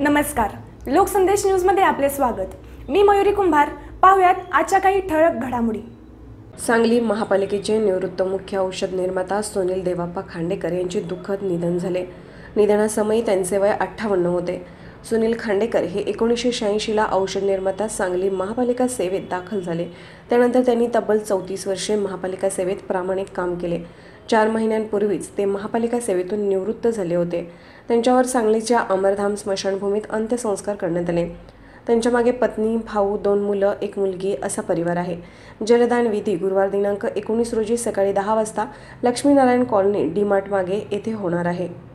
नमस्कार लोकसंदेश न्यूजमध्ये आपले स्वागत मी मयुरी कुंभार पाहुयात आजच्या काही ठळक घडामोडी सांगली महापालिकेचे निवृत्त मुख्य औषध निर्माता सुनील देवाप्पा खांडेकर यांचे दुःखद निधन झाले निधनासमयी त्यांचे वय अठ्ठावन्न होते सुनील खांडेकर हे एकोणीसशे शहाऐंशीला औषध निर्माता सांगली महापालिका सेवेत दाखल झाले त्यानंतर त्यांनी तब्बल चौतीस वर्षे महापालिका सेवेत प्रामाणिक काम केले चार महिन्यांपूर्वीच ते महापालिका सेवेतून निवृत्त झाले होते त्यांच्यावर सांगलीच्या अमरधाम स्मशानभूमीत अंत्यसंस्कार करण्यात आले त्यांच्या मागे पत्नी भाऊ दोन मुलं एक मुलगी असा परिवार आहे जलदान विधी गुरुवार दिनांक एकोणीस रोजी सकाळी दहा वाजता लक्ष्मीनारायण कॉलनी डी मागे येथे होणार आहे